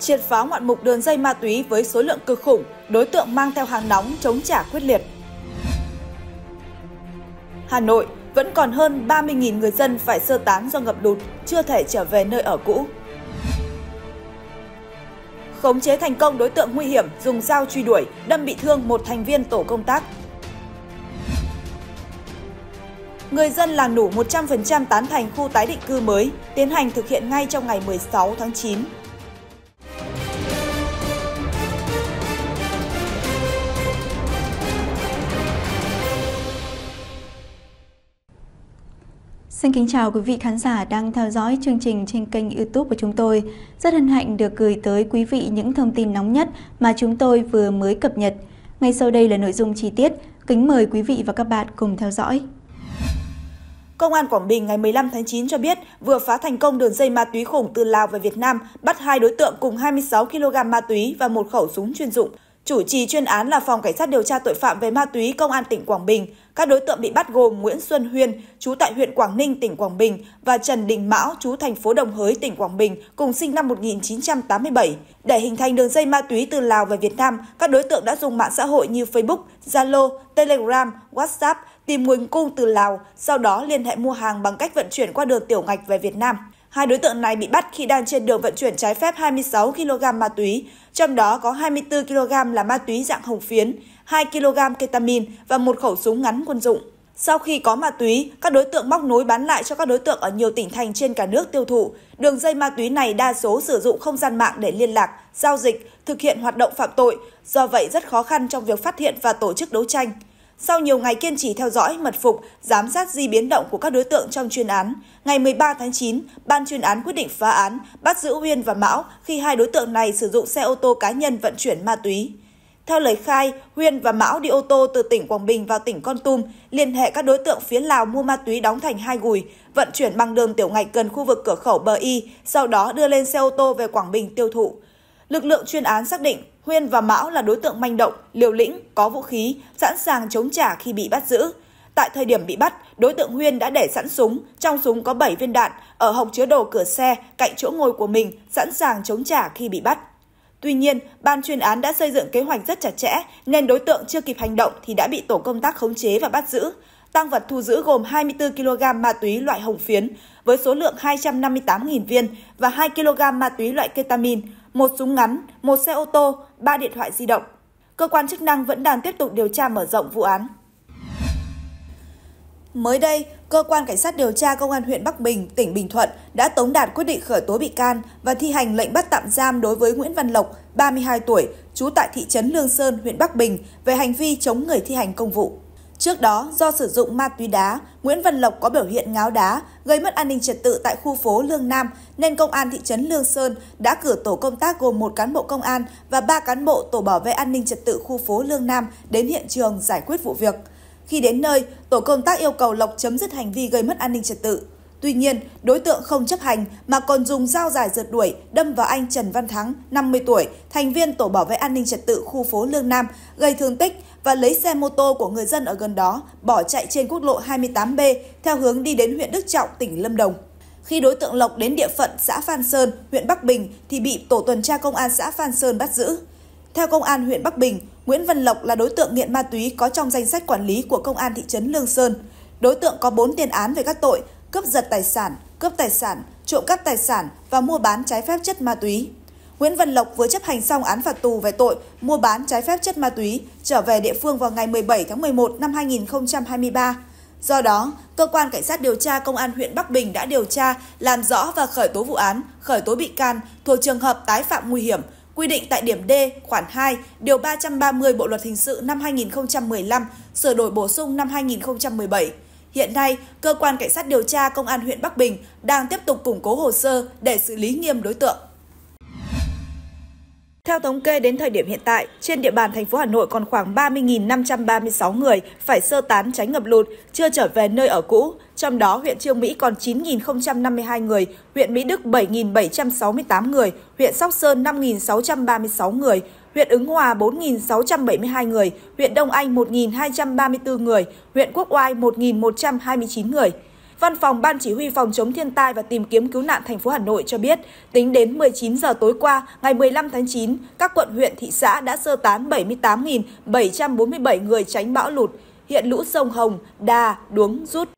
triệt phá ngoạn mục đường dây ma túy với số lượng cực khủng, đối tượng mang theo hàng nóng chống trả quyết liệt. Hà Nội vẫn còn hơn 30.000 người dân phải sơ tán do ngập lụt, chưa thể trở về nơi ở cũ. Khống chế thành công đối tượng nguy hiểm dùng dao truy đuổi, đâm bị thương một thành viên tổ công tác. Người dân làng đủ 100% tán thành khu tái định cư mới, tiến hành thực hiện ngay trong ngày 16 tháng 9. Xin kính chào quý vị khán giả đang theo dõi chương trình trên kênh youtube của chúng tôi. Rất hân hạnh được gửi tới quý vị những thông tin nóng nhất mà chúng tôi vừa mới cập nhật. Ngay sau đây là nội dung chi tiết. Kính mời quý vị và các bạn cùng theo dõi. Công an Quảng Bình ngày 15 tháng 9 cho biết vừa phá thành công đường dây ma túy khủng từ Lào về Việt Nam, bắt hai đối tượng cùng 26 kg ma túy và một khẩu súng chuyên dụng. Chủ trì chuyên án là Phòng Cảnh sát điều tra tội phạm về ma túy Công an tỉnh Quảng Bình các đối tượng bị bắt gồm Nguyễn Xuân Huyên, chú tại huyện Quảng Ninh, tỉnh Quảng Bình và Trần Đình Mão, chú thành phố Đồng Hới, tỉnh Quảng Bình, cùng sinh năm 1987. Để hình thành đường dây ma túy từ Lào về Việt Nam, các đối tượng đã dùng mạng xã hội như Facebook, Zalo, Telegram, WhatsApp tìm nguồn cung từ Lào, sau đó liên hệ mua hàng bằng cách vận chuyển qua đường tiểu ngạch về Việt Nam. Hai đối tượng này bị bắt khi đang trên đường vận chuyển trái phép 26 kg ma túy, trong đó có 24 kg là ma túy dạng hồng phiến, 2 kg ketamin và một khẩu súng ngắn quân dụng. Sau khi có ma túy, các đối tượng móc nối bán lại cho các đối tượng ở nhiều tỉnh thành trên cả nước tiêu thụ. Đường dây ma túy này đa số sử dụng không gian mạng để liên lạc, giao dịch, thực hiện hoạt động phạm tội, do vậy rất khó khăn trong việc phát hiện và tổ chức đấu tranh. Sau nhiều ngày kiên trì theo dõi, mật phục, giám sát di biến động của các đối tượng trong chuyên án, ngày 13 tháng 9, ban chuyên án quyết định phá án, bắt giữ Uyên và Mão khi hai đối tượng này sử dụng xe ô tô cá nhân vận chuyển ma túy. Theo lời khai, Huyên và Mão đi ô tô từ tỉnh Quảng Bình vào tỉnh Con Tum, liên hệ các đối tượng phía Lào mua ma túy đóng thành hai gùi, vận chuyển bằng đường tiểu ngạch gần khu vực cửa khẩu Bờ Y, sau đó đưa lên xe ô tô về Quảng Bình tiêu thụ. Lực lượng chuyên án xác định Huyên và Mão là đối tượng manh động, liều lĩnh, có vũ khí, sẵn sàng chống trả khi bị bắt giữ. Tại thời điểm bị bắt, đối tượng Huyên đã để sẵn súng, trong súng có 7 viên đạn, ở hộc chứa đồ cửa xe, cạnh chỗ ngồi của mình, sẵn sàng chống trả khi bị bắt. Tuy nhiên, ban chuyên án đã xây dựng kế hoạch rất chặt chẽ nên đối tượng chưa kịp hành động thì đã bị tổ công tác khống chế và bắt giữ. Tăng vật thu giữ gồm 24 kg ma túy loại hồng phiến với số lượng 258.000 viên và 2 kg ma túy loại ketamin, một súng ngắn, một xe ô tô, 3 điện thoại di động. Cơ quan chức năng vẫn đang tiếp tục điều tra mở rộng vụ án. Mới đây, Cơ quan Cảnh sát điều tra Công an huyện Bắc Bình, tỉnh Bình Thuận đã tống đạt quyết định khởi tố bị can và thi hành lệnh bắt tạm giam đối với Nguyễn Văn Lộc, 32 tuổi, trú tại thị trấn Lương Sơn, huyện Bắc Bình về hành vi chống người thi hành công vụ. Trước đó, do sử dụng ma túy đá, Nguyễn Văn Lộc có biểu hiện ngáo đá, gây mất an ninh trật tự tại khu phố Lương Nam, nên công an thị trấn Lương Sơn đã cử tổ công tác gồm một cán bộ công an và ba cán bộ tổ bảo vệ an ninh trật tự khu phố Lương Nam đến hiện trường giải quyết vụ việc. Khi đến nơi, tổ công tác yêu cầu Lộc chấm dứt hành vi gây mất an ninh trật tự. Tuy nhiên, đối tượng không chấp hành mà còn dùng dao dài rượt đuổi đâm vào anh Trần Văn Thắng, 50 tuổi, thành viên tổ bảo vệ an ninh trật tự khu phố Lương Nam, gây thương tích và lấy xe mô tô của người dân ở gần đó bỏ chạy trên quốc lộ 28B theo hướng đi đến huyện Đức Trọng, tỉnh Lâm Đồng. Khi đối tượng Lộc đến địa phận xã Phan Sơn, huyện Bắc Bình thì bị tổ tuần tra công an xã Phan Sơn bắt giữ. Theo công an huyện Bắc Bình, Nguyễn Văn Lộc là đối tượng nghiện ma túy có trong danh sách quản lý của Công an thị trấn Lương Sơn. Đối tượng có 4 tiền án về các tội cướp giật tài sản, cướp tài sản, trộm cắp tài sản và mua bán trái phép chất ma túy. Nguyễn Văn Lộc vừa chấp hành xong án phạt tù về tội mua bán trái phép chất ma túy, trở về địa phương vào ngày 17 tháng 11 năm 2023. Do đó, cơ quan cảnh sát điều tra công an huyện Bắc Bình đã điều tra, làm rõ và khởi tố vụ án, khởi tố bị can thuộc trường hợp tái phạm nguy hiểm quy định tại điểm D khoản 2, điều 330 Bộ luật hình sự năm 2015 sửa đổi bổ sung năm 2017. Hiện nay, cơ quan cảnh sát điều tra công an huyện Bắc Bình đang tiếp tục củng cố hồ sơ để xử lý nghiêm đối tượng. Theo thống kê đến thời điểm hiện tại, trên địa bàn thành phố Hà Nội còn khoảng 30.536 người phải sơ tán tránh ngập lụt, chưa trở về nơi ở cũ. Trong đó, huyện Trương Mỹ còn 9.052 người, huyện Mỹ Đức 7.768 người, huyện Sóc Sơn 5.636 người, huyện Ứng Hòa 4.672 người, huyện Đông Anh 1.234 người, huyện Quốc Oai 1.129 người. Văn phòng Ban Chỉ huy Phòng chống thiên tai và tìm kiếm cứu nạn thành phố Hà Nội cho biết, tính đến 19 giờ tối qua, ngày 15 tháng 9, các quận huyện thị xã đã sơ tán 78.747 người tránh bão lụt. Hiện lũ sông Hồng, Đà, Đuống rút.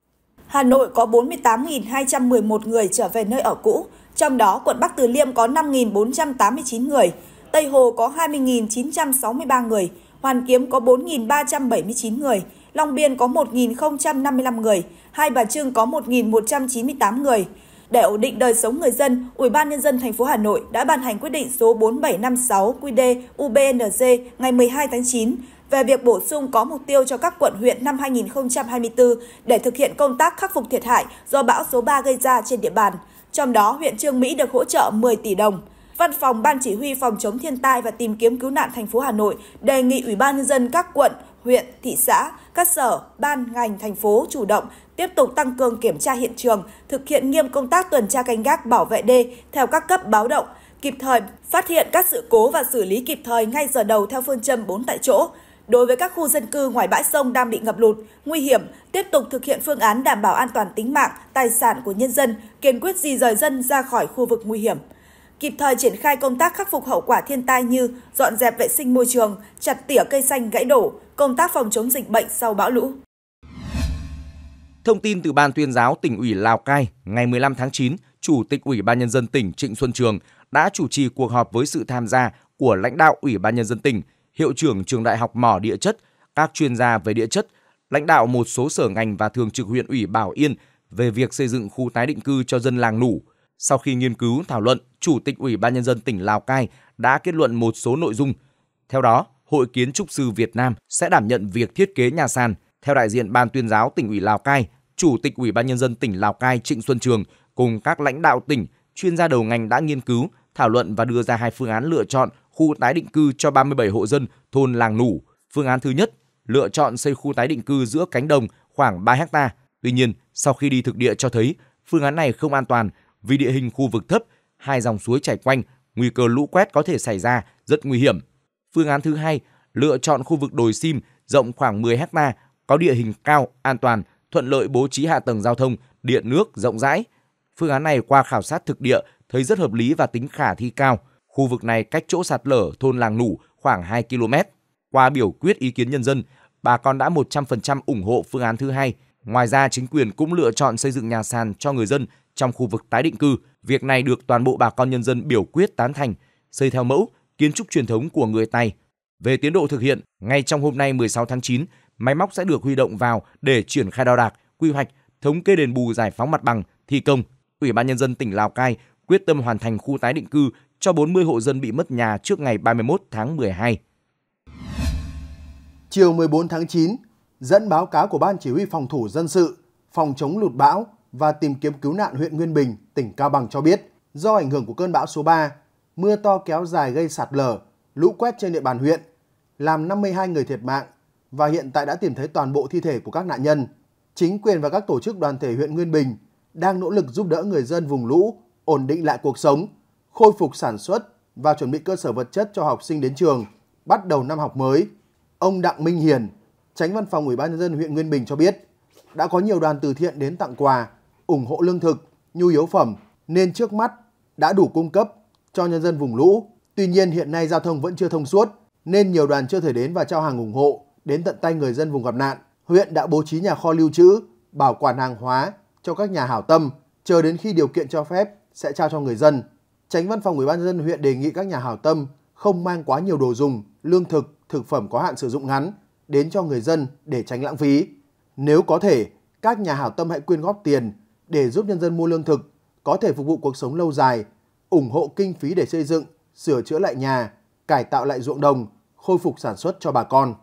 Hà Nội có 48.211 người trở về nơi ở cũ, trong đó quận Bắc Từ Liêm có 5.489 người, Tây Hồ có 20.963 người, Hoàn Kiếm có 4.379 người, Long Biên có 1.055 người, Hai Bà Trưng có 1.198 người. Để ổn định đời sống người dân, Ủy ban nhân dân thành phố Hà Nội đã ban hành quyết định số 4756 qd UBNZ ngày 12 tháng 9 về việc bổ sung có mục tiêu cho các quận huyện năm 2024 để thực hiện công tác khắc phục thiệt hại do bão số 3 gây ra trên địa bàn. Trong đó, huyện Trương Mỹ được hỗ trợ 10 tỷ đồng. Văn phòng Ban Chỉ huy Phòng chống thiên tai và tìm kiếm cứu nạn thành phố Hà Nội đề nghị Ủy ban nhân dân các quận, huyện, thị xã các sở, ban, ngành, thành phố chủ động tiếp tục tăng cường kiểm tra hiện trường, thực hiện nghiêm công tác tuần tra canh gác bảo vệ đê theo các cấp báo động, kịp thời phát hiện các sự cố và xử lý kịp thời ngay giờ đầu theo phương châm 4 tại chỗ. Đối với các khu dân cư ngoài bãi sông đang bị ngập lụt, nguy hiểm, tiếp tục thực hiện phương án đảm bảo an toàn tính mạng, tài sản của nhân dân, kiên quyết di rời dân ra khỏi khu vực nguy hiểm kịp thời triển khai công tác khắc phục hậu quả thiên tai như dọn dẹp vệ sinh môi trường, chặt tỉa cây xanh gãy đổ, công tác phòng chống dịch bệnh sau bão lũ. Thông tin từ Ban tuyên giáo tỉnh ủy Lào Cai, ngày 15 tháng 9, Chủ tịch Ủy ban Nhân dân tỉnh Trịnh Xuân Trường đã chủ trì cuộc họp với sự tham gia của lãnh đạo Ủy ban Nhân dân tỉnh, Hiệu trưởng Trường Đại học Mỏ Địa chất, các chuyên gia về địa chất, lãnh đạo một số sở ngành và thường trực huyện ủy Bảo Yên về việc xây dựng khu tái định cư cho dân làng Nủ, sau khi nghiên cứu thảo luận, Chủ tịch Ủy ban nhân dân tỉnh Lào Cai đã kết luận một số nội dung. Theo đó, Hội Kiến trúc sư Việt Nam sẽ đảm nhận việc thiết kế nhà sàn. Theo đại diện Ban tuyên giáo tỉnh ủy Lào Cai, Chủ tịch Ủy ban nhân dân tỉnh Lào Cai Trịnh Xuân Trường cùng các lãnh đạo tỉnh, chuyên gia đầu ngành đã nghiên cứu, thảo luận và đưa ra hai phương án lựa chọn khu tái định cư cho 37 hộ dân thôn Làng Nủ. Phương án thứ nhất, lựa chọn xây khu tái định cư giữa cánh đồng khoảng 3 hecta. Tuy nhiên, sau khi đi thực địa cho thấy phương án này không an toàn vì địa hình khu vực thấp, hai dòng suối chảy quanh, nguy cơ lũ quét có thể xảy ra, rất nguy hiểm. Phương án thứ hai, lựa chọn khu vực đồi sim rộng khoảng 10 ha, có địa hình cao, an toàn, thuận lợi bố trí hạ tầng giao thông, điện nước rộng rãi. Phương án này qua khảo sát thực địa thấy rất hợp lý và tính khả thi cao. Khu vực này cách chỗ sạt lở thôn làng nủ khoảng 2 km. Qua biểu quyết ý kiến nhân dân, bà con đã 100% ủng hộ phương án thứ hai. Ngoài ra, chính quyền cũng lựa chọn xây dựng nhà sàn cho người dân trong khu vực tái định cư. Việc này được toàn bộ bà con nhân dân biểu quyết tán thành, xây theo mẫu kiến trúc truyền thống của người Tày. Về tiến độ thực hiện, ngay trong hôm nay 16 tháng 9, máy móc sẽ được huy động vào để triển khai đo đạc, quy hoạch, thống kê đền bù giải phóng mặt bằng, thi công. Ủy ban nhân dân tỉnh Lào Cai quyết tâm hoàn thành khu tái định cư cho 40 hộ dân bị mất nhà trước ngày 31 tháng 12. Chiều 14 tháng 9, dẫn báo cáo của Ban Chỉ huy Phòng thủ Dân sự, Phòng chống lụt bão và tìm kiếm cứu nạn huyện Nguyên Bình, tỉnh Cao Bằng cho biết, do ảnh hưởng của cơn bão số 3, mưa to kéo dài gây sạt lở, lũ quét trên địa bàn huyện, làm 52 người thiệt mạng và hiện tại đã tìm thấy toàn bộ thi thể của các nạn nhân. Chính quyền và các tổ chức đoàn thể huyện Nguyên Bình đang nỗ lực giúp đỡ người dân vùng lũ ổn định lại cuộc sống, khôi phục sản xuất và chuẩn bị cơ sở vật chất cho học sinh đến trường bắt đầu năm học mới. Ông Đặng Minh Hiền, Tránh Văn phòng Ủy ban nhân dân huyện Nguyên Bình cho biết, đã có nhiều đoàn từ thiện đến tặng quà, ủng hộ lương thực, nhu yếu phẩm nên trước mắt đã đủ cung cấp cho nhân dân vùng lũ. Tuy nhiên hiện nay giao thông vẫn chưa thông suốt nên nhiều đoàn chưa thể đến và trao hàng ủng hộ đến tận tay người dân vùng gặp nạn. Huyện đã bố trí nhà kho lưu trữ, bảo quản hàng hóa cho các nhà hảo tâm, chờ đến khi điều kiện cho phép sẽ trao cho người dân. Tránh văn phòng Ủy ban nhân dân huyện đề nghị các nhà hảo tâm không mang quá nhiều đồ dùng, lương thực, thực phẩm có hạn sử dụng ngắn đến cho người dân để tránh lãng phí. Nếu có thể, các nhà hảo tâm hãy quyên góp tiền để giúp nhân dân mua lương thực, có thể phục vụ cuộc sống lâu dài, ủng hộ kinh phí để xây dựng, sửa chữa lại nhà, cải tạo lại ruộng đồng, khôi phục sản xuất cho bà con.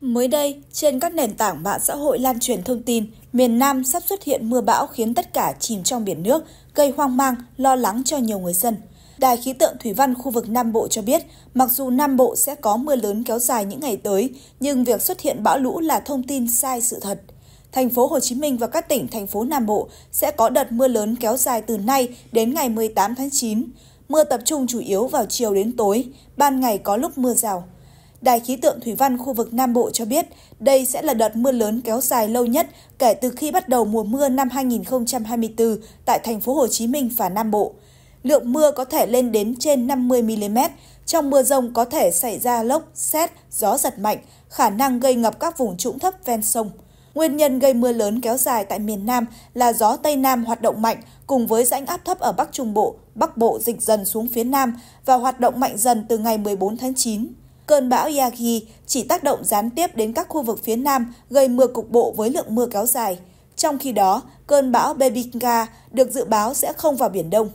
Mới đây, trên các nền tảng mạng xã hội lan truyền thông tin, miền Nam sắp xuất hiện mưa bão khiến tất cả chìm trong biển nước, gây hoang mang, lo lắng cho nhiều người dân. Đài khí tượng thủy văn khu vực Nam Bộ cho biết, mặc dù Nam Bộ sẽ có mưa lớn kéo dài những ngày tới, nhưng việc xuất hiện bão lũ là thông tin sai sự thật. Thành phố Hồ Chí Minh và các tỉnh thành phố Nam Bộ sẽ có đợt mưa lớn kéo dài từ nay đến ngày 18 tháng 9. Mưa tập trung chủ yếu vào chiều đến tối, ban ngày có lúc mưa rào. Đài khí tượng thủy văn khu vực Nam Bộ cho biết, đây sẽ là đợt mưa lớn kéo dài lâu nhất kể từ khi bắt đầu mùa mưa năm 2024 tại thành phố Hồ Chí Minh và Nam Bộ lượng mưa có thể lên đến trên 50mm. Trong mưa rông có thể xảy ra lốc, xét, gió giật mạnh, khả năng gây ngập các vùng trũng thấp ven sông. Nguyên nhân gây mưa lớn kéo dài tại miền Nam là gió Tây Nam hoạt động mạnh cùng với rãnh áp thấp ở Bắc Trung Bộ, Bắc Bộ dịch dần xuống phía Nam và hoạt động mạnh dần từ ngày 14 tháng 9. Cơn bão Yagi chỉ tác động gián tiếp đến các khu vực phía Nam gây mưa cục bộ với lượng mưa kéo dài. Trong khi đó, cơn bão Bebinga được dự báo sẽ không vào Biển Đông.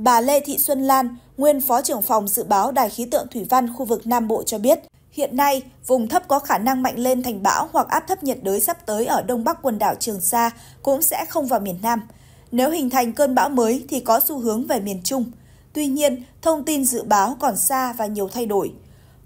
Bà Lê Thị Xuân Lan, nguyên Phó trưởng phòng dự báo Đài khí tượng Thủy văn khu vực Nam Bộ cho biết, hiện nay vùng thấp có khả năng mạnh lên thành bão hoặc áp thấp nhiệt đới sắp tới ở đông bắc quần đảo Trường Sa cũng sẽ không vào miền Nam. Nếu hình thành cơn bão mới thì có xu hướng về miền Trung. Tuy nhiên, thông tin dự báo còn xa và nhiều thay đổi.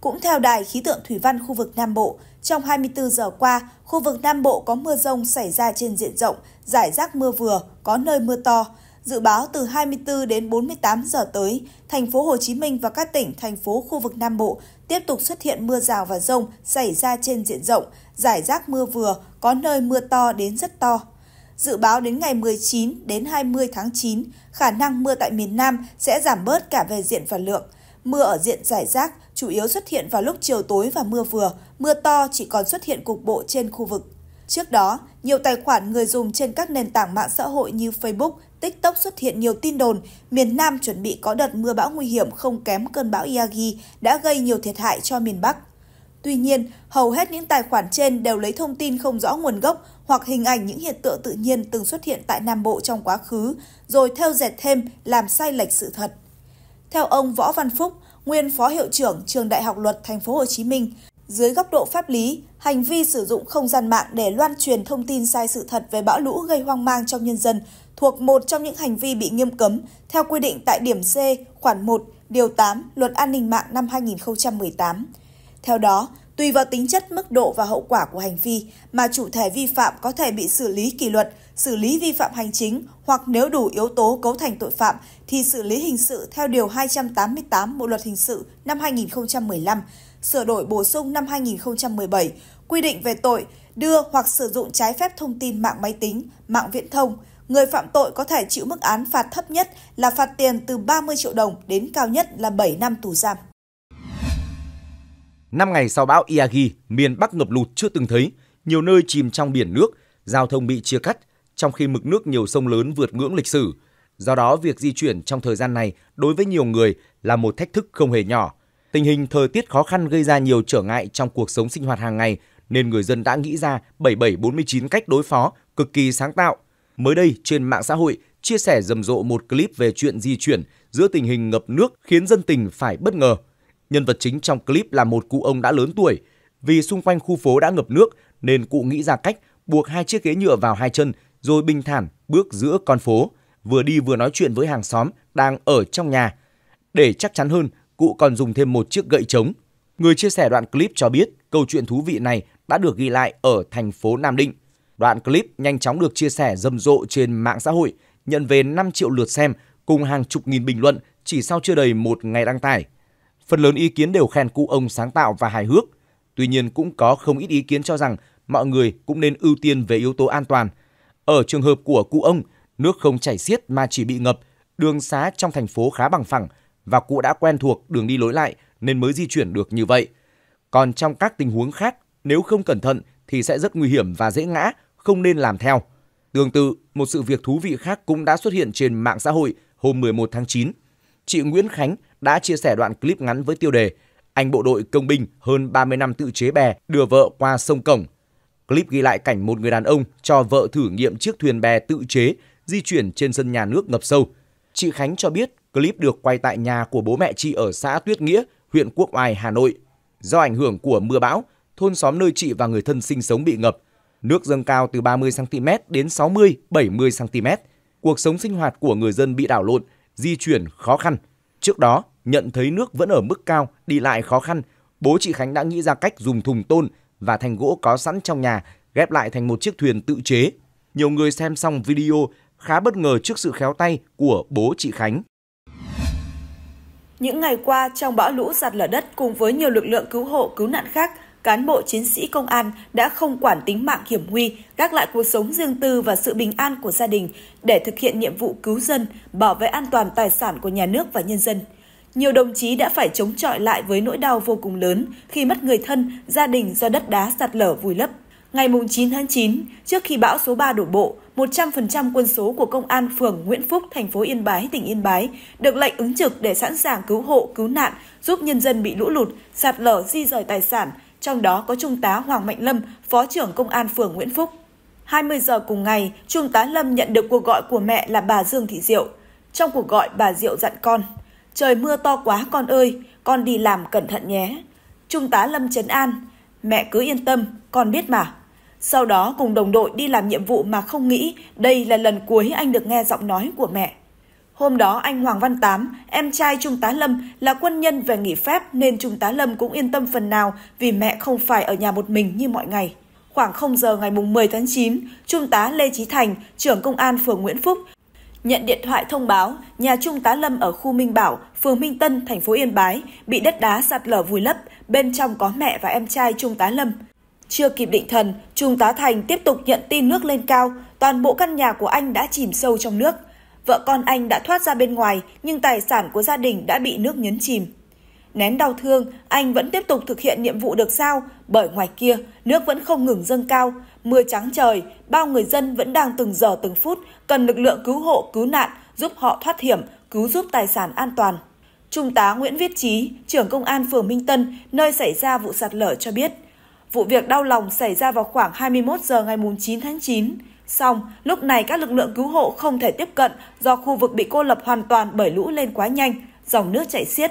Cũng theo Đài khí tượng Thủy văn khu vực Nam Bộ, trong 24 giờ qua, khu vực Nam Bộ có mưa rông xảy ra trên diện rộng, giải rác mưa vừa, có nơi mưa to, Dự báo từ 24 đến 48 giờ tới, thành phố Hồ Chí Minh và các tỉnh, thành phố khu vực Nam Bộ tiếp tục xuất hiện mưa rào và rông xảy ra trên diện rộng, giải rác mưa vừa, có nơi mưa to đến rất to. Dự báo đến ngày 19 đến 20 tháng 9, khả năng mưa tại miền Nam sẽ giảm bớt cả về diện và lượng. Mưa ở diện giải rác chủ yếu xuất hiện vào lúc chiều tối và mưa vừa, mưa to chỉ còn xuất hiện cục bộ trên khu vực. Trước đó, nhiều tài khoản người dùng trên các nền tảng mạng xã hội như Facebook, TikTok xuất hiện nhiều tin đồn miền Nam chuẩn bị có đợt mưa bão nguy hiểm không kém cơn bão Yagi đã gây nhiều thiệt hại cho miền Bắc. Tuy nhiên, hầu hết những tài khoản trên đều lấy thông tin không rõ nguồn gốc hoặc hình ảnh những hiện tượng tự nhiên từng xuất hiện tại Nam Bộ trong quá khứ, rồi theo dệt thêm làm sai lệch sự thật. Theo ông Võ Văn Phúc, nguyên phó hiệu trưởng trường Đại học Luật Thành phố Hồ Chí Minh, dưới góc độ pháp lý, hành vi sử dụng không gian mạng để loan truyền thông tin sai sự thật về bão lũ gây hoang mang trong nhân dân thuộc một trong những hành vi bị nghiêm cấm theo quy định tại điểm C khoản 1, điều 8 Luật An ninh mạng năm 2018. Theo đó, tùy vào tính chất, mức độ và hậu quả của hành vi mà chủ thể vi phạm có thể bị xử lý kỷ luật, xử lý vi phạm hành chính hoặc nếu đủ yếu tố cấu thành tội phạm thì xử lý hình sự theo điều 288 Bộ luật hình sự năm 2015, sửa đổi bổ sung năm 2017, quy định về tội đưa hoặc sử dụng trái phép thông tin mạng máy tính, mạng viễn thông, người phạm tội có thể chịu mức án phạt thấp nhất là phạt tiền từ 30 triệu đồng đến cao nhất là 7 năm tù giam. Năm ngày sau bão Iagi, miền Bắc ngập lụt chưa từng thấy, nhiều nơi chìm trong biển nước, giao thông bị chia cắt, trong khi mực nước nhiều sông lớn vượt ngưỡng lịch sử. Do đó, việc di chuyển trong thời gian này đối với nhiều người là một thách thức không hề nhỏ. Tình hình thời tiết khó khăn gây ra nhiều trở ngại trong cuộc sống sinh hoạt hàng ngày, nên người dân đã nghĩ ra 7749 cách đối phó cực kỳ sáng tạo – Mới đây, trên mạng xã hội, chia sẻ rầm rộ một clip về chuyện di chuyển giữa tình hình ngập nước khiến dân tình phải bất ngờ. Nhân vật chính trong clip là một cụ ông đã lớn tuổi. Vì xung quanh khu phố đã ngập nước nên cụ nghĩ ra cách buộc hai chiếc ghế nhựa vào hai chân rồi bình thản bước giữa con phố, vừa đi vừa nói chuyện với hàng xóm đang ở trong nhà. Để chắc chắn hơn, cụ còn dùng thêm một chiếc gậy trống. Người chia sẻ đoạn clip cho biết câu chuyện thú vị này đã được ghi lại ở thành phố Nam Định. Đoạn clip nhanh chóng được chia sẻ rầm rộ trên mạng xã hội, nhận về 5 triệu lượt xem cùng hàng chục nghìn bình luận chỉ sau chưa đầy một ngày đăng tải. Phần lớn ý kiến đều khen cụ ông sáng tạo và hài hước. Tuy nhiên cũng có không ít ý kiến cho rằng mọi người cũng nên ưu tiên về yếu tố an toàn. Ở trường hợp của cụ ông, nước không chảy xiết mà chỉ bị ngập, đường xá trong thành phố khá bằng phẳng và cụ đã quen thuộc đường đi lối lại nên mới di chuyển được như vậy. Còn trong các tình huống khác, nếu không cẩn thận thì sẽ rất nguy hiểm và dễ ngã không nên làm theo. Tương tự, một sự việc thú vị khác cũng đã xuất hiện trên mạng xã hội hôm 11 tháng 9. Chị Nguyễn Khánh đã chia sẻ đoạn clip ngắn với tiêu đề Anh bộ đội công binh hơn 30 năm tự chế bè đưa vợ qua sông Cổng. Clip ghi lại cảnh một người đàn ông cho vợ thử nghiệm chiếc thuyền bè tự chế di chuyển trên sân nhà nước ngập sâu. Chị Khánh cho biết clip được quay tại nhà của bố mẹ chị ở xã Tuyết Nghĩa, huyện Quốc Oai, Hà Nội. Do ảnh hưởng của mưa bão, thôn xóm nơi chị và người thân sinh sống bị ngập, Nước dâng cao từ 30 cm đến 60, 70 cm. Cuộc sống sinh hoạt của người dân bị đảo lộn, di chuyển khó khăn. Trước đó, nhận thấy nước vẫn ở mức cao, đi lại khó khăn, bố chị Khánh đã nghĩ ra cách dùng thùng tôn và thành gỗ có sẵn trong nhà ghép lại thành một chiếc thuyền tự chế. Nhiều người xem xong video khá bất ngờ trước sự khéo tay của bố chị Khánh. Những ngày qua, trong bão lũ sạt lở đất cùng với nhiều lực lượng cứu hộ cứu nạn khác, cán bộ chiến sĩ công an đã không quản tính mạng hiểm nguy, gác lại cuộc sống riêng tư và sự bình an của gia đình để thực hiện nhiệm vụ cứu dân, bảo vệ an toàn tài sản của nhà nước và nhân dân. Nhiều đồng chí đã phải chống chọi lại với nỗi đau vô cùng lớn khi mất người thân, gia đình do đất đá sạt lở vùi lấp. Ngày 9 tháng 9, trước khi bão số 3 đổ bộ, 100% quân số của Công an phường Nguyễn Phúc, thành phố Yên Bái, tỉnh Yên Bái được lệnh ứng trực để sẵn sàng cứu hộ, cứu nạn, giúp nhân dân bị lũ lụt, sạt lở, di rời tài sản, trong đó có Trung tá Hoàng Mạnh Lâm, Phó trưởng Công an phường Nguyễn Phúc. 20 giờ cùng ngày, Trung tá Lâm nhận được cuộc gọi của mẹ là bà Dương Thị Diệu. Trong cuộc gọi, bà Diệu dặn con, trời mưa to quá con ơi, con đi làm cẩn thận nhé. Trung tá Lâm chấn an, mẹ cứ yên tâm, con biết mà. Sau đó cùng đồng đội đi làm nhiệm vụ mà không nghĩ đây là lần cuối anh được nghe giọng nói của mẹ. Hôm đó, anh Hoàng Văn Tám, em trai Trung tá Lâm, là quân nhân về nghỉ phép nên Trung tá Lâm cũng yên tâm phần nào vì mẹ không phải ở nhà một mình như mọi ngày. Khoảng 0 giờ ngày 10 tháng 9, Trung tá Lê Trí Thành, trưởng công an phường Nguyễn Phúc, nhận điện thoại thông báo nhà Trung tá Lâm ở khu Minh Bảo, phường Minh Tân, thành phố Yên Bái bị đất đá sạt lở vùi lấp, bên trong có mẹ và em trai Trung tá Lâm. Chưa kịp định thần, Trung tá Thành tiếp tục nhận tin nước lên cao, toàn bộ căn nhà của anh đã chìm sâu trong nước – Vợ con anh đã thoát ra bên ngoài, nhưng tài sản của gia đình đã bị nước nhấn chìm. Nén đau thương, anh vẫn tiếp tục thực hiện nhiệm vụ được sao, bởi ngoài kia, nước vẫn không ngừng dâng cao. Mưa trắng trời, bao người dân vẫn đang từng giờ từng phút cần lực lượng cứu hộ, cứu nạn, giúp họ thoát hiểm, cứu giúp tài sản an toàn. Trung tá Nguyễn Viết Trí, trưởng công an phường Minh Tân, nơi xảy ra vụ sạt lở cho biết, vụ việc đau lòng xảy ra vào khoảng 21 giờ ngày 9 tháng 9. Xong, lúc này các lực lượng cứu hộ không thể tiếp cận do khu vực bị cô lập hoàn toàn bởi lũ lên quá nhanh, dòng nước chảy xiết.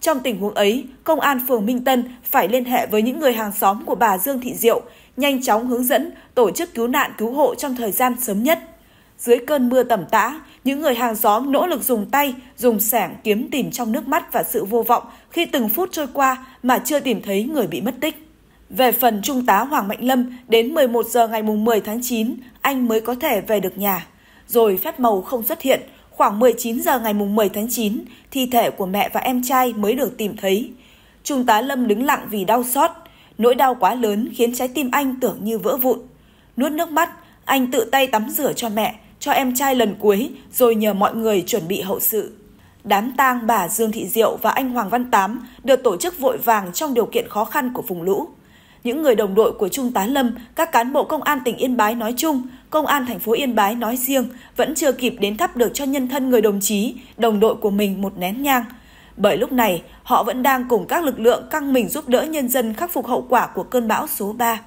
Trong tình huống ấy, công an phường Minh Tân phải liên hệ với những người hàng xóm của bà Dương Thị Diệu, nhanh chóng hướng dẫn tổ chức cứu nạn cứu hộ trong thời gian sớm nhất. Dưới cơn mưa tầm tã, những người hàng xóm nỗ lực dùng tay, dùng sẻng kiếm tìm trong nước mắt và sự vô vọng khi từng phút trôi qua mà chưa tìm thấy người bị mất tích. Về phần Trung tá Hoàng Mạnh Lâm, đến 11 giờ ngày 10 tháng 9, anh mới có thể về được nhà. Rồi phép màu không xuất hiện, khoảng 19 giờ ngày 10 tháng 9, thi thể của mẹ và em trai mới được tìm thấy. Trung tá Lâm đứng lặng vì đau xót, nỗi đau quá lớn khiến trái tim anh tưởng như vỡ vụn. Nuốt nước mắt, anh tự tay tắm rửa cho mẹ, cho em trai lần cuối rồi nhờ mọi người chuẩn bị hậu sự. Đám tang bà Dương Thị Diệu và anh Hoàng Văn Tám được tổ chức vội vàng trong điều kiện khó khăn của vùng lũ những người đồng đội của Trung tá Lâm, các cán bộ công an tỉnh Yên Bái nói chung, công an thành phố Yên Bái nói riêng vẫn chưa kịp đến thắp được cho nhân thân người đồng chí, đồng đội của mình một nén nhang. Bởi lúc này, họ vẫn đang cùng các lực lượng căng mình giúp đỡ nhân dân khắc phục hậu quả của cơn bão số 3.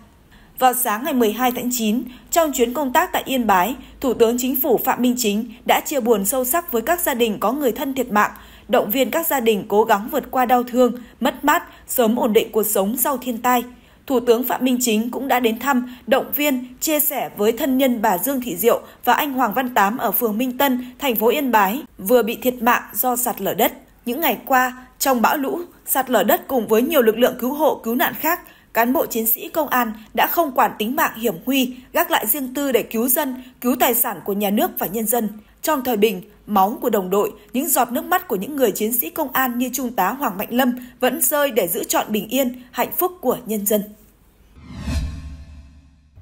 Vào sáng ngày 12 tháng 9, trong chuyến công tác tại Yên Bái, Thủ tướng Chính phủ Phạm Minh Chính đã chia buồn sâu sắc với các gia đình có người thân thiệt mạng, động viên các gia đình cố gắng vượt qua đau thương, mất mát, sớm ổn định cuộc sống sau thiên tai – Thủ tướng Phạm Minh Chính cũng đã đến thăm, động viên, chia sẻ với thân nhân bà Dương Thị Diệu và anh Hoàng Văn Tám ở phường Minh Tân, thành phố Yên Bái, vừa bị thiệt mạng do sạt lở đất. Những ngày qua, trong bão lũ, sạt lở đất cùng với nhiều lực lượng cứu hộ, cứu nạn khác, cán bộ chiến sĩ công an đã không quản tính mạng hiểm nguy, gác lại riêng tư để cứu dân, cứu tài sản của nhà nước và nhân dân. Trong thời bình, máu của đồng đội, những giọt nước mắt của những người chiến sĩ công an như Trung tá Hoàng Mạnh Lâm vẫn rơi để giữ trọn bình yên, hạnh phúc của nhân dân.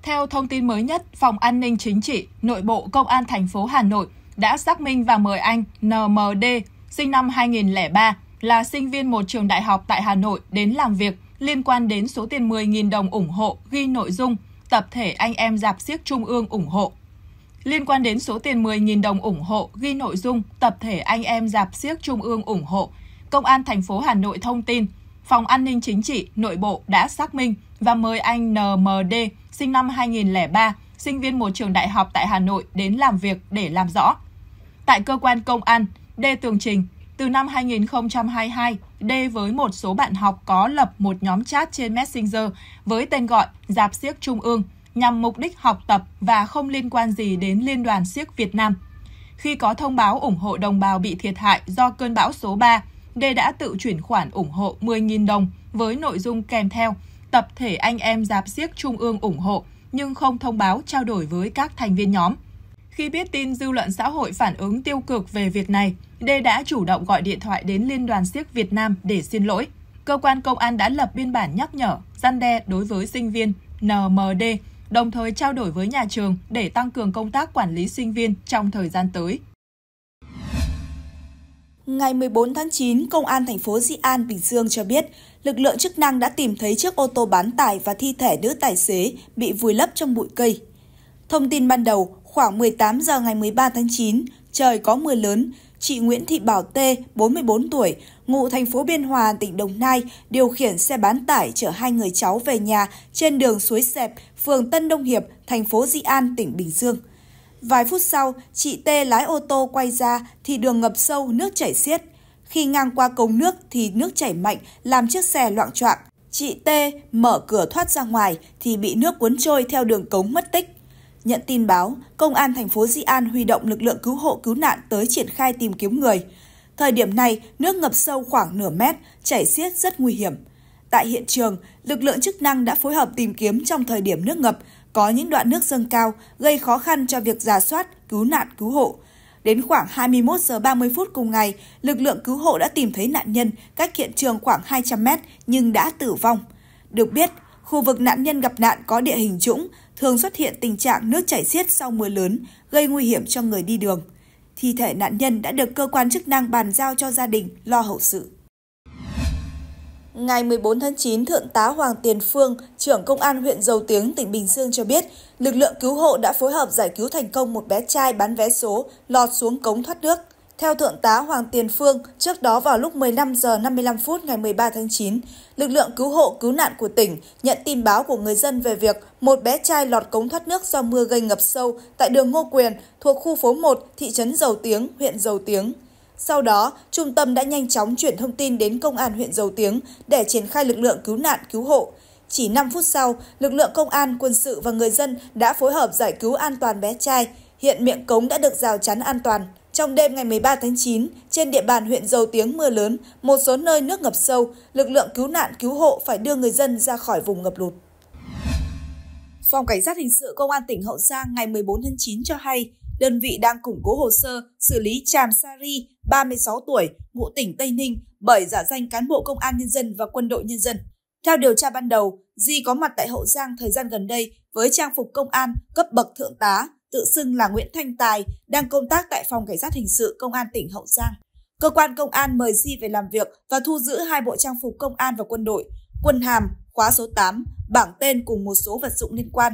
Theo thông tin mới nhất, Phòng An ninh Chính trị, Nội bộ Công an thành phố Hà Nội đã xác minh và mời anh NMD, sinh năm 2003, là sinh viên một trường đại học tại Hà Nội đến làm việc liên quan đến số tiền 10.000 đồng ủng hộ ghi nội dung Tập thể anh em giạp siếc Trung ương ủng hộ. Liên quan đến số tiền 10.000 đồng ủng hộ ghi nội dung Tập thể anh em giạp siếc Trung ương ủng hộ, Công an thành phố Hà Nội thông tin, Phòng An ninh Chính trị, Nội bộ đã xác minh và mời anh NMD, sinh năm 2003, sinh viên một trường đại học tại Hà Nội đến làm việc để làm rõ. Tại cơ quan công an, D tường trình, từ năm 2022, D với một số bạn học có lập một nhóm chat trên Messenger với tên gọi Giạp Siếc Trung ương nhằm mục đích học tập và không liên quan gì đến Liên đoàn Siếc Việt Nam. Khi có thông báo ủng hộ đồng bào bị thiệt hại do cơn bão số 3, D đã tự chuyển khoản ủng hộ 10.000 đồng với nội dung kèm theo – tập thể anh em giáp siếc Trung ương ủng hộ, nhưng không thông báo trao đổi với các thành viên nhóm. Khi biết tin dư luận xã hội phản ứng tiêu cực về việc này, D đã chủ động gọi điện thoại đến Liên đoàn siếc Việt Nam để xin lỗi. Cơ quan công an đã lập biên bản nhắc nhở, gian đe đối với sinh viên NMD, đồng thời trao đổi với nhà trường để tăng cường công tác quản lý sinh viên trong thời gian tới. Ngày 14 tháng 9, Công an thành phố Di An, Bình Dương cho biết, lực lượng chức năng đã tìm thấy chiếc ô tô bán tải và thi thể nữ tài xế bị vùi lấp trong bụi cây. Thông tin ban đầu, khoảng 18 giờ ngày 13 tháng 9, trời có mưa lớn, chị Nguyễn Thị Bảo Tê, 44 tuổi, ngụ thành phố Biên Hòa, tỉnh Đồng Nai, điều khiển xe bán tải chở hai người cháu về nhà trên đường Suối Sẹp, phường Tân Đông Hiệp, thành phố Di An, tỉnh Bình Dương – Vài phút sau, chị T lái ô tô quay ra thì đường ngập sâu, nước chảy xiết. Khi ngang qua cống nước thì nước chảy mạnh, làm chiếc xe loạn choạng. Chị T mở cửa thoát ra ngoài thì bị nước cuốn trôi theo đường cống mất tích. Nhận tin báo, Công an thành phố Di An huy động lực lượng cứu hộ cứu nạn tới triển khai tìm kiếm người. Thời điểm này, nước ngập sâu khoảng nửa mét, chảy xiết rất nguy hiểm. Tại hiện trường, lực lượng chức năng đã phối hợp tìm kiếm trong thời điểm nước ngập, có những đoạn nước dâng cao gây khó khăn cho việc giả soát, cứu nạn, cứu hộ. Đến khoảng 21 giờ 30 phút cùng ngày, lực lượng cứu hộ đã tìm thấy nạn nhân cách hiện trường khoảng 200 mét nhưng đã tử vong. Được biết, khu vực nạn nhân gặp nạn có địa hình trũng, thường xuất hiện tình trạng nước chảy xiết sau mưa lớn, gây nguy hiểm cho người đi đường. Thi thể nạn nhân đã được cơ quan chức năng bàn giao cho gia đình lo hậu sự. Ngày 14 tháng 9, Thượng tá Hoàng Tiền Phương, trưởng Công an huyện Dầu Tiếng, tỉnh Bình Dương cho biết, lực lượng cứu hộ đã phối hợp giải cứu thành công một bé trai bán vé số lọt xuống cống thoát nước. Theo Thượng tá Hoàng Tiền Phương, trước đó vào lúc 15 giờ 55 phút ngày 13 tháng 9, lực lượng cứu hộ cứu nạn của tỉnh nhận tin báo của người dân về việc một bé trai lọt cống thoát nước do mưa gây ngập sâu tại đường Ngô Quyền thuộc khu phố 1, thị trấn Dầu Tiếng, huyện Dầu Tiếng, sau đó, trung tâm đã nhanh chóng chuyển thông tin đến công an huyện Dầu Tiếng để triển khai lực lượng cứu nạn cứu hộ. Chỉ 5 phút sau, lực lượng công an, quân sự và người dân đã phối hợp giải cứu an toàn bé trai. Hiện miệng cống đã được rào chắn an toàn. Trong đêm ngày 13 tháng 9, trên địa bàn huyện Dầu Tiếng mưa lớn, một số nơi nước ngập sâu, lực lượng cứu nạn cứu hộ phải đưa người dân ra khỏi vùng ngập lụt. Phòng Cảnh sát Hình sự Công an tỉnh Hậu Giang ngày 14 tháng 9 cho hay, đơn vị đang củng cố hồ sơ xử lý Tràm Sari, 36 tuổi, ngụ tỉnh Tây Ninh bởi giả danh cán bộ công an nhân dân và quân đội nhân dân. Theo điều tra ban đầu, Di có mặt tại Hậu Giang thời gian gần đây với trang phục công an cấp bậc thượng tá, tự xưng là Nguyễn Thanh Tài, đang công tác tại phòng cảnh sát hình sự công an tỉnh Hậu Giang. Cơ quan công an mời Di về làm việc và thu giữ hai bộ trang phục công an và quân đội, quân hàm, khóa số 8, bảng tên cùng một số vật dụng liên quan.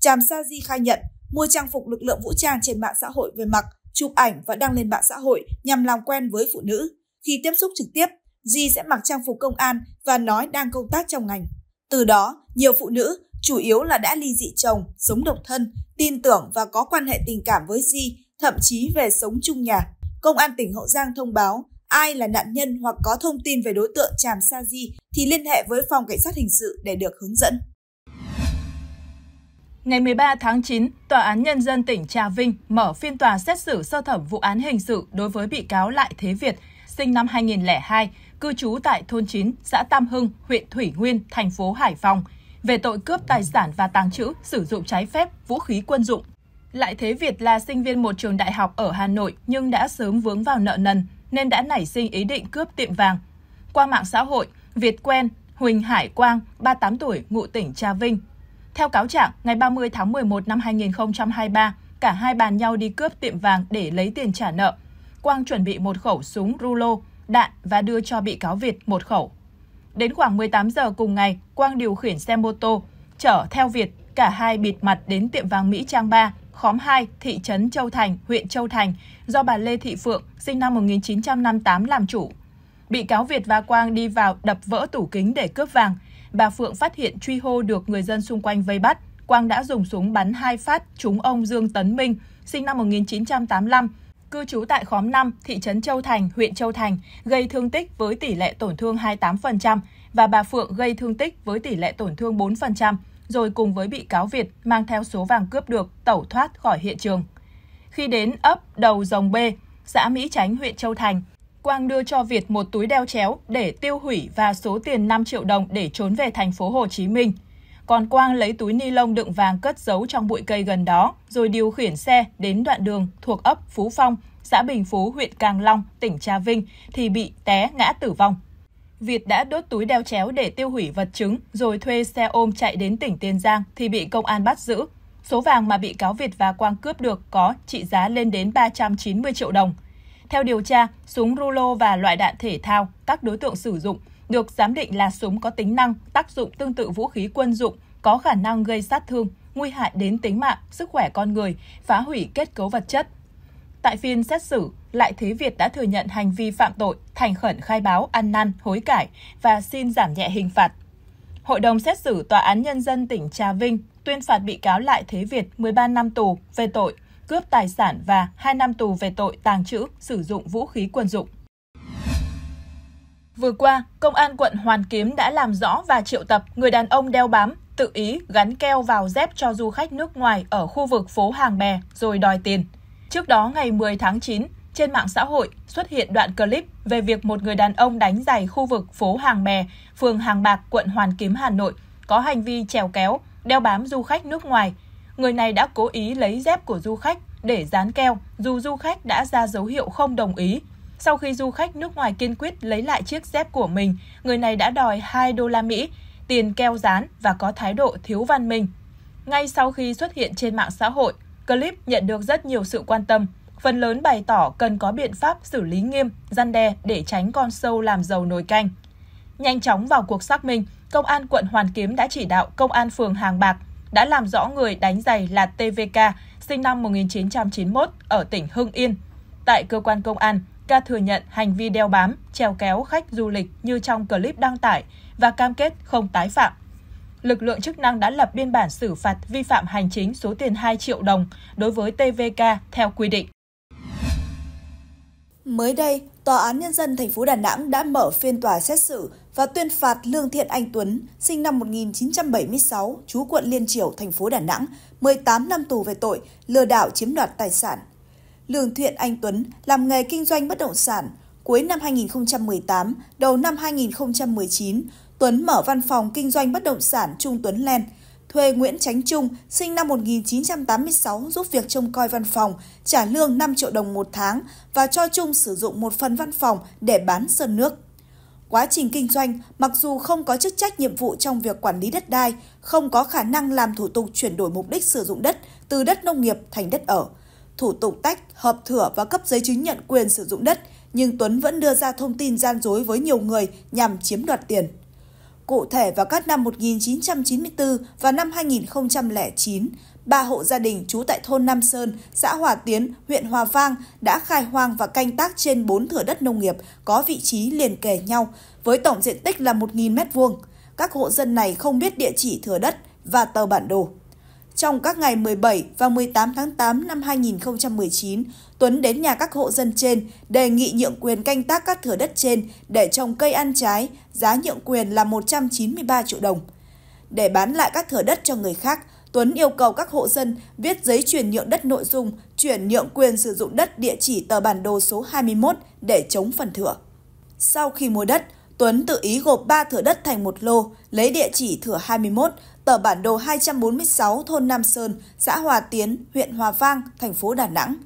Tràm Sa Di khai nhận mua trang phục lực lượng vũ trang trên mạng xã hội về mặc, chụp ảnh và đăng lên mạng xã hội nhằm làm quen với phụ nữ. Khi tiếp xúc trực tiếp, Di sẽ mặc trang phục công an và nói đang công tác trong ngành. Từ đó, nhiều phụ nữ, chủ yếu là đã ly dị chồng, sống độc thân, tin tưởng và có quan hệ tình cảm với Di, thậm chí về sống chung nhà. Công an tỉnh Hậu Giang thông báo ai là nạn nhân hoặc có thông tin về đối tượng Tràm Sa Di thì liên hệ với phòng cảnh sát hình sự để được hướng dẫn. Ngày 13 tháng 9, Tòa án Nhân dân tỉnh Trà Vinh mở phiên tòa xét xử sơ thẩm vụ án hình sự đối với bị cáo Lại Thế Việt, sinh năm 2002, cư trú tại thôn 9, xã Tam Hưng, huyện Thủy Nguyên, thành phố Hải Phòng, về tội cướp tài sản và tàng trữ, sử dụng trái phép vũ khí quân dụng. Lại Thế Việt là sinh viên một trường đại học ở Hà Nội nhưng đã sớm vướng vào nợ nần nên đã nảy sinh ý định cướp tiệm vàng. Qua mạng xã hội, Việt quen Huỳnh Hải Quang, 38 tuổi, ngụ tỉnh Trà Vinh, theo cáo trạng, ngày 30 tháng 11 năm 2023, cả hai bàn nhau đi cướp tiệm vàng để lấy tiền trả nợ. Quang chuẩn bị một khẩu súng rulo, đạn và đưa cho bị cáo Việt một khẩu. Đến khoảng 18 giờ cùng ngày, Quang điều khiển xe mô tô, chở theo Việt, cả hai bịt mặt đến tiệm vàng Mỹ Trang 3, khóm 2, thị trấn Châu Thành, huyện Châu Thành, do bà Lê Thị Phượng, sinh năm 1958 làm chủ. Bị cáo Việt và Quang đi vào đập vỡ tủ kính để cướp vàng, bà Phượng phát hiện truy hô được người dân xung quanh vây bắt. Quang đã dùng súng bắn hai phát trúng ông Dương Tấn Minh, sinh năm 1985, cư trú tại khóm 5, thị trấn Châu Thành, huyện Châu Thành, gây thương tích với tỷ lệ tổn thương 28% và bà Phượng gây thương tích với tỷ lệ tổn thương 4%, rồi cùng với bị cáo Việt mang theo số vàng cướp được tẩu thoát khỏi hiện trường. Khi đến ấp Đầu Rồng B, xã Mỹ Chánh, huyện Châu Thành, Quang đưa cho Việt một túi đeo chéo để tiêu hủy và số tiền 5 triệu đồng để trốn về thành phố Hồ Chí Minh. Còn Quang lấy túi ni lông đựng vàng cất giấu trong bụi cây gần đó, rồi điều khiển xe đến đoạn đường thuộc ấp Phú Phong, xã Bình Phú, huyện Càng Long, tỉnh Trà Vinh thì bị té ngã tử vong. Việt đã đốt túi đeo chéo để tiêu hủy vật chứng, rồi thuê xe ôm chạy đến tỉnh Tiền Giang thì bị công an bắt giữ. Số vàng mà bị cáo Việt và Quang cướp được có trị giá lên đến 390 triệu đồng. Theo điều tra, súng rulo và loại đạn thể thao các đối tượng sử dụng được giám định là súng có tính năng, tác dụng tương tự vũ khí quân dụng, có khả năng gây sát thương, nguy hại đến tính mạng, sức khỏe con người, phá hủy kết cấu vật chất. Tại phiên xét xử, Lại Thế Việt đã thừa nhận hành vi phạm tội, thành khẩn khai báo ăn năn, hối cải và xin giảm nhẹ hình phạt. Hội đồng xét xử Tòa án Nhân dân tỉnh Trà Vinh tuyên phạt bị cáo Lại Thế Việt 13 năm tù về tội cướp tài sản và 2 năm tù về tội tàng trữ, sử dụng vũ khí quân dụng. Vừa qua, Công an quận Hoàn Kiếm đã làm rõ và triệu tập người đàn ông đeo bám, tự ý gắn keo vào dép cho du khách nước ngoài ở khu vực phố Hàng Bè rồi đòi tiền. Trước đó ngày 10 tháng 9, trên mạng xã hội xuất hiện đoạn clip về việc một người đàn ông đánh giày khu vực phố Hàng Bè, phường Hàng Bạc, quận Hoàn Kiếm, Hà Nội, có hành vi trèo kéo, đeo bám du khách nước ngoài người này đã cố ý lấy dép của du khách để dán keo, dù du khách đã ra dấu hiệu không đồng ý. Sau khi du khách nước ngoài kiên quyết lấy lại chiếc dép của mình, người này đã đòi 2 đô la Mỹ, tiền keo dán và có thái độ thiếu văn minh. Ngay sau khi xuất hiện trên mạng xã hội, clip nhận được rất nhiều sự quan tâm. Phần lớn bày tỏ cần có biện pháp xử lý nghiêm, gian đe để tránh con sâu làm dầu nồi canh. Nhanh chóng vào cuộc xác minh, Công an quận Hoàn Kiếm đã chỉ đạo Công an phường Hàng Bạc đã làm rõ người đánh giày là TVK, sinh năm 1991 ở tỉnh Hưng Yên. Tại cơ quan công an, Ca thừa nhận hành vi đeo bám, treo kéo khách du lịch như trong clip đăng tải và cam kết không tái phạm. Lực lượng chức năng đã lập biên bản xử phạt vi phạm hành chính số tiền 2 triệu đồng đối với TVK theo quy định. Mới đây, Tòa án Nhân dân thành phố Đà Nẵng đã mở phiên tòa xét xử và tuyên phạt Lương Thiện Anh Tuấn, sinh năm 1976, trú quận Liên Triểu, thành phố Đà Nẵng, 18 năm tù về tội lừa đảo chiếm đoạt tài sản. Lương Thiện Anh Tuấn làm nghề kinh doanh bất động sản. Cuối năm 2018, đầu năm 2019, Tuấn mở văn phòng kinh doanh bất động sản Trung Tuấn Len – thuê Nguyễn Tránh Trung, sinh năm 1986 giúp việc trông coi văn phòng, trả lương 5 triệu đồng một tháng và cho Trung sử dụng một phần văn phòng để bán sơn nước. Quá trình kinh doanh, mặc dù không có chức trách nhiệm vụ trong việc quản lý đất đai, không có khả năng làm thủ tục chuyển đổi mục đích sử dụng đất từ đất nông nghiệp thành đất ở, thủ tục tách, hợp thửa và cấp giấy chứng nhận quyền sử dụng đất, nhưng Tuấn vẫn đưa ra thông tin gian dối với nhiều người nhằm chiếm đoạt tiền. Cụ thể vào các năm 1994 và năm 2009, ba hộ gia đình trú tại thôn Nam Sơn, xã Hòa Tiến, huyện Hòa Vang đã khai hoang và canh tác trên 4 thửa đất nông nghiệp có vị trí liền kề nhau, với tổng diện tích là 1.000 m2. Các hộ dân này không biết địa chỉ thửa đất và tờ bản đồ. Trong các ngày 17 và 18 tháng 8 năm 2019, Tuấn đến nhà các hộ dân trên đề nghị nhượng quyền canh tác các thửa đất trên để trồng cây ăn trái, giá nhượng quyền là 193 triệu đồng. Để bán lại các thửa đất cho người khác, Tuấn yêu cầu các hộ dân viết giấy chuyển nhượng đất nội dung chuyển nhượng quyền sử dụng đất địa chỉ tờ bản đồ số 21 để chống phần thửa. Sau khi mua đất, Tuấn tự ý gộp 3 thửa đất thành một lô, lấy địa chỉ thửa 21, tờ bản đồ 246 thôn Nam Sơn, xã Hòa Tiến, huyện Hòa Vang, thành phố Đà Nẵng.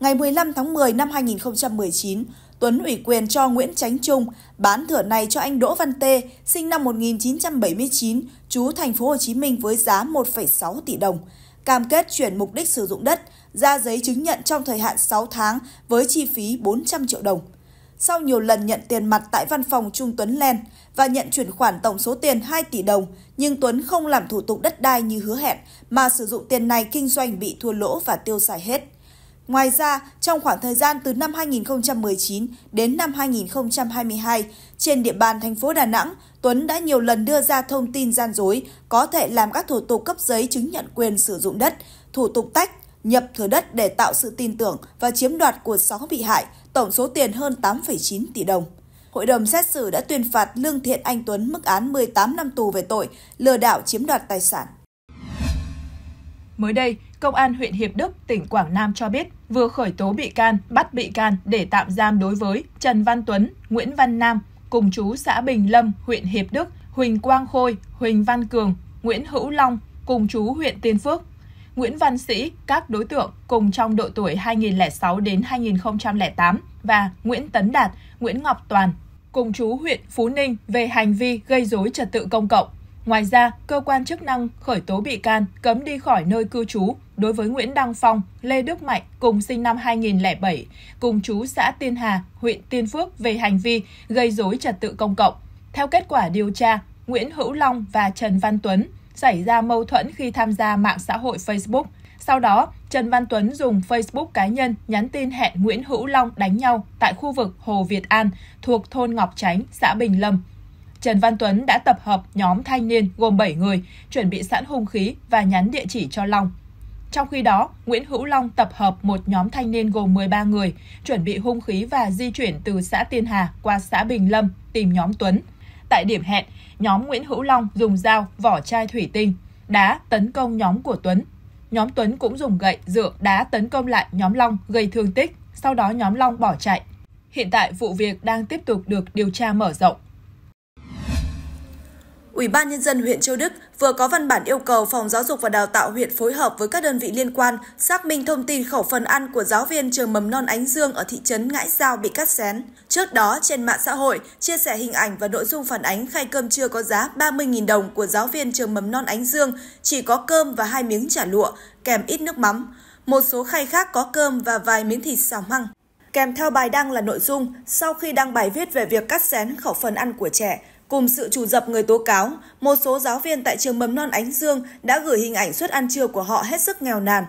Ngày 15 tháng 10 năm 2019, Tuấn ủy quyền cho Nguyễn Tránh Trung bán thửa này cho anh Đỗ Văn Tê, sinh năm 1979, chú thành phố Hồ Chí Minh với giá 1,6 tỷ đồng. Cam kết chuyển mục đích sử dụng đất, ra giấy chứng nhận trong thời hạn 6 tháng với chi phí 400 triệu đồng sau nhiều lần nhận tiền mặt tại văn phòng Trung Tuấn Len và nhận chuyển khoản tổng số tiền 2 tỷ đồng, nhưng Tuấn không làm thủ tục đất đai như hứa hẹn mà sử dụng tiền này kinh doanh bị thua lỗ và tiêu xài hết. Ngoài ra, trong khoảng thời gian từ năm 2019 đến năm 2022, trên địa bàn thành phố Đà Nẵng, Tuấn đã nhiều lần đưa ra thông tin gian dối có thể làm các thủ tục cấp giấy chứng nhận quyền sử dụng đất, thủ tục tách, nhập thừa đất để tạo sự tin tưởng và chiếm đoạt của 6 bị hại – tổng số tiền hơn 8,9 tỷ đồng. Hội đồng xét xử đã tuyên phạt Lương Thiện Anh Tuấn mức án 18 năm tù về tội lừa đảo chiếm đoạt tài sản. Mới đây, Công an huyện Hiệp Đức, tỉnh Quảng Nam cho biết vừa khởi tố bị can, bắt bị can để tạm giam đối với Trần Văn Tuấn, Nguyễn Văn Nam, cùng chú xã Bình Lâm, huyện Hiệp Đức, Huỳnh Quang Khôi, Huỳnh Văn Cường, Nguyễn Hữu Long, cùng chú huyện Tiên Phước Nguyễn Văn Sĩ, các đối tượng cùng trong độ tuổi 2006 đến 2008 và Nguyễn Tấn Đạt, Nguyễn Ngọc Toàn, cùng chú huyện Phú Ninh về hành vi gây dối trật tự công cộng. Ngoài ra, cơ quan chức năng khởi tố bị can cấm đi khỏi nơi cư trú đối với Nguyễn Đăng Phong, Lê Đức Mạnh cùng sinh năm 2007, cùng chú xã Tiên Hà, huyện Tiên Phước về hành vi gây dối trật tự công cộng. Theo kết quả điều tra, Nguyễn Hữu Long và Trần Văn Tuấn xảy ra mâu thuẫn khi tham gia mạng xã hội Facebook. Sau đó, Trần Văn Tuấn dùng Facebook cá nhân nhắn tin hẹn Nguyễn Hữu Long đánh nhau tại khu vực Hồ Việt An thuộc thôn Ngọc Chánh, xã Bình Lâm. Trần Văn Tuấn đã tập hợp nhóm thanh niên gồm 7 người, chuẩn bị sẵn hung khí và nhắn địa chỉ cho Long. Trong khi đó, Nguyễn Hữu Long tập hợp một nhóm thanh niên gồm 13 người, chuẩn bị hung khí và di chuyển từ xã Tiên Hà qua xã Bình Lâm tìm nhóm Tuấn tại điểm hẹn, nhóm Nguyễn Hữu Long dùng dao, vỏ chai thủy tinh, đá tấn công nhóm của Tuấn. Nhóm Tuấn cũng dùng gậy, dựa, đá tấn công lại nhóm Long gây thương tích, sau đó nhóm Long bỏ chạy. Hiện tại vụ việc đang tiếp tục được điều tra mở rộng. Ủy ban Nhân dân huyện Châu Đức vừa có văn bản yêu cầu Phòng Giáo dục và Đào tạo huyện phối hợp với các đơn vị liên quan xác minh thông tin khẩu phần ăn của giáo viên trường mầm non Ánh Dương ở thị trấn Ngãi Giao bị cắt xén. Trước đó, trên mạng xã hội, chia sẻ hình ảnh và nội dung phản ánh khay cơm trưa có giá 30.000 đồng của giáo viên trường mầm non Ánh Dương, chỉ có cơm và hai miếng chả lụa, kèm ít nước mắm. Một số khay khác có cơm và vài miếng thịt xào măng. Kèm theo bài đăng là nội dung, sau khi đăng bài viết về việc cắt xén khẩu phần ăn của trẻ, Cùng sự chủ dập người tố cáo, một số giáo viên tại trường mầm non Ánh Dương đã gửi hình ảnh suất ăn trưa của họ hết sức nghèo nàn.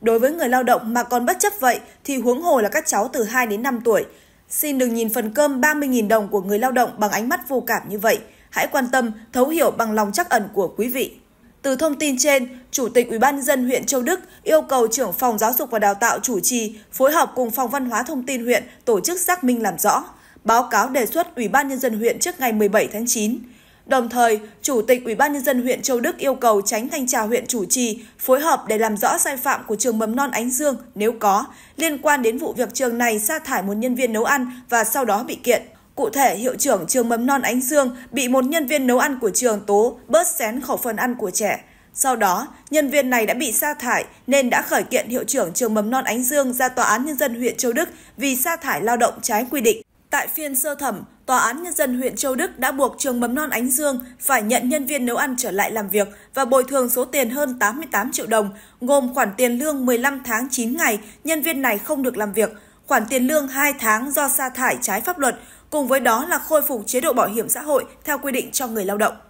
Đối với người lao động mà còn bất chấp vậy thì huống hồ là các cháu từ 2 đến 5 tuổi. Xin đừng nhìn phần cơm 30.000 đồng của người lao động bằng ánh mắt vô cảm như vậy. Hãy quan tâm, thấu hiểu bằng lòng chắc ẩn của quý vị. Từ thông tin trên, Chủ tịch ubnd huyện Châu Đức yêu cầu trưởng phòng giáo dục và đào tạo chủ trì phối hợp cùng phòng văn hóa thông tin huyện tổ chức xác minh làm rõ báo cáo đề xuất Ủy ban nhân dân huyện trước ngày 17 tháng 9. Đồng thời, Chủ tịch Ủy ban nhân dân huyện Châu Đức yêu cầu tránh thanh tra huyện chủ trì phối hợp để làm rõ sai phạm của trường mầm non Ánh Dương nếu có liên quan đến vụ việc trường này sa thải một nhân viên nấu ăn và sau đó bị kiện. Cụ thể, hiệu trưởng trường mầm non Ánh Dương bị một nhân viên nấu ăn của trường tố bớt xén khẩu phần ăn của trẻ. Sau đó, nhân viên này đã bị sa thải nên đã khởi kiện hiệu trưởng trường mầm non Ánh Dương ra tòa án nhân dân huyện Châu Đức vì sa thải lao động trái quy định. Tại phiên sơ thẩm, Tòa án Nhân dân huyện Châu Đức đã buộc trường mầm non Ánh Dương phải nhận nhân viên nấu ăn trở lại làm việc và bồi thường số tiền hơn 88 triệu đồng, gồm khoản tiền lương 15 tháng 9 ngày nhân viên này không được làm việc, khoản tiền lương 2 tháng do sa thải trái pháp luật, cùng với đó là khôi phục chế độ bảo hiểm xã hội theo quy định cho người lao động.